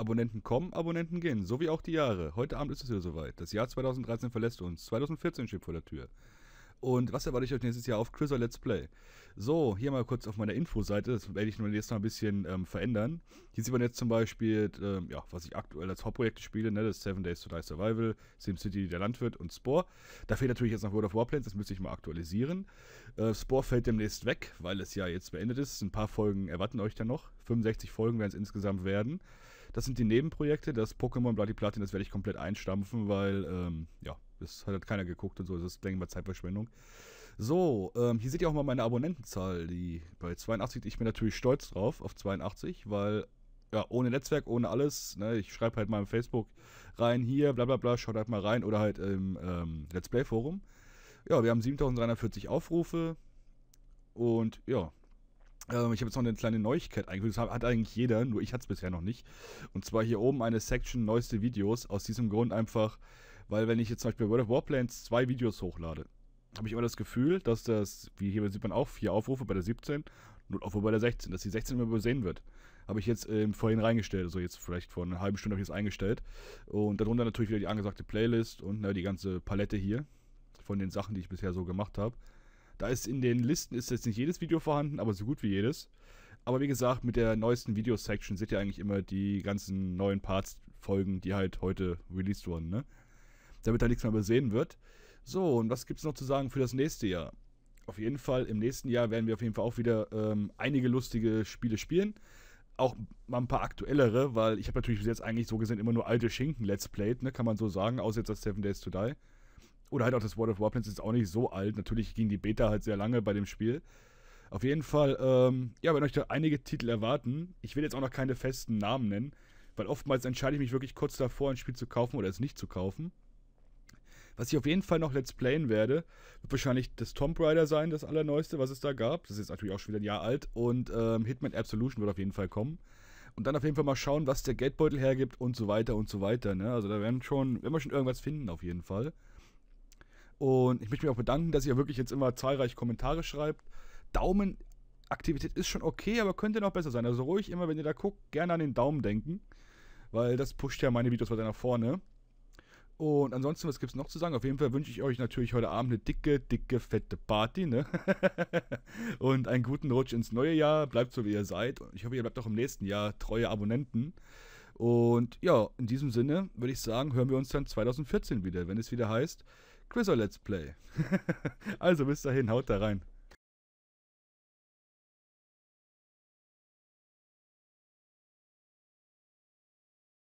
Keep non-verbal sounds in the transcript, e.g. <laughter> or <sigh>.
Abonnenten kommen, Abonnenten gehen, so wie auch die Jahre. Heute Abend ist es wieder soweit. Das Jahr 2013 verlässt uns, 2014 steht vor der Tür. Und was erwarte ich euch nächstes Jahr auf Chriser Let's Play? So, hier mal kurz auf meiner Infoseite, das werde ich nur nächstes Mal ein bisschen ähm, verändern. Hier sieht man jetzt zum Beispiel, ähm, ja, was ich aktuell als Hauptprojekte spiele, ne, das Seven Days to Die Survival, SimCity, der Landwirt und Spore. Da fehlt natürlich jetzt noch World of Warplanes, das müsste ich mal aktualisieren. Äh, Spore fällt demnächst weg, weil es ja jetzt beendet ist. Ein paar Folgen erwarten euch dann noch. 65 Folgen werden es insgesamt werden. Das sind die Nebenprojekte. Das Pokémon Bloody Platin, das werde ich komplett einstampfen, weil, ähm, ja, das hat halt keiner geguckt und so. Das ist, denke ich mal, Zeitverschwendung. So, ähm, hier seht ihr auch mal meine Abonnentenzahl, die bei 82, ich bin natürlich stolz drauf auf 82, weil, ja, ohne Netzwerk, ohne alles, ne, ich schreibe halt mal im Facebook rein, hier, bla bla bla, schaut halt mal rein oder halt im ähm, Let's Play Forum. Ja, wir haben 7340 Aufrufe und ja, ähm, ich habe jetzt noch eine kleine Neuigkeit eingefügt. Das hat eigentlich jeder, nur ich hatte es bisher noch nicht. Und zwar hier oben eine Section neueste Videos. Aus diesem Grund einfach, weil wenn ich jetzt zum Beispiel World of Warplanes zwei Videos hochlade, habe ich immer das Gefühl, dass das, wie hier sieht man auch, vier Aufrufe bei der 17, und Aufrufe bei der 16, dass die 16 immer übersehen wird. Habe ich jetzt ähm, vorhin reingestellt, also jetzt vielleicht vor einer halben Stunde habe ich das eingestellt. Und darunter natürlich wieder die angesagte Playlist und na, ne, die ganze Palette hier von den Sachen, die ich bisher so gemacht habe. Da ist in den Listen ist jetzt nicht jedes Video vorhanden, aber so gut wie jedes. Aber wie gesagt, mit der neuesten Video-Section seht ihr eigentlich immer die ganzen neuen Parts-Folgen, die halt heute released wurden, ne? Damit da nichts mehr übersehen wird. So, und was gibt es noch zu sagen für das nächste Jahr? Auf jeden Fall, im nächsten Jahr werden wir auf jeden Fall auch wieder ähm, einige lustige Spiele spielen. Auch mal ein paar aktuellere, weil ich habe natürlich bis jetzt eigentlich so gesehen immer nur alte Schinken-Let's Played, ne? Kann man so sagen, außer jetzt das Seven Days to Die. Oder halt auch das World of Warplanes ist auch nicht so alt. Natürlich ging die Beta halt sehr lange bei dem Spiel. Auf jeden Fall, ähm, ja, wenn euch da einige Titel erwarten, ich will jetzt auch noch keine festen Namen nennen, weil oftmals entscheide ich mich wirklich kurz davor, ein Spiel zu kaufen oder es nicht zu kaufen. Was ich auf jeden Fall noch Let's Playen werde, wird wahrscheinlich das Tomb Raider sein, das allerneueste, was es da gab. Das ist jetzt natürlich auch schon wieder ein Jahr alt. Und ähm, Hitman Absolution wird auf jeden Fall kommen. Und dann auf jeden Fall mal schauen, was der Geldbeutel hergibt und so weiter und so weiter. Ne? Also da werden schon, werden wir schon irgendwas finden auf jeden Fall. Und ich möchte mich auch bedanken, dass ihr wirklich jetzt immer zahlreich Kommentare schreibt. Daumenaktivität ist schon okay, aber könnte noch besser sein. Also ruhig immer, wenn ihr da guckt, gerne an den Daumen denken. Weil das pusht ja meine Videos weiter nach vorne. Und ansonsten, was gibt es noch zu sagen? Auf jeden Fall wünsche ich euch natürlich heute Abend eine dicke, dicke, fette Party, ne? <laughs> und einen guten Rutsch ins neue Jahr. Bleibt so, wie ihr seid. Und ich hoffe, ihr bleibt auch im nächsten Jahr treue Abonnenten. Und ja, in diesem Sinne würde ich sagen, hören wir uns dann 2014 wieder, wenn es wieder heißt Quizzer Let's Play. <laughs> also bis dahin, haut da rein.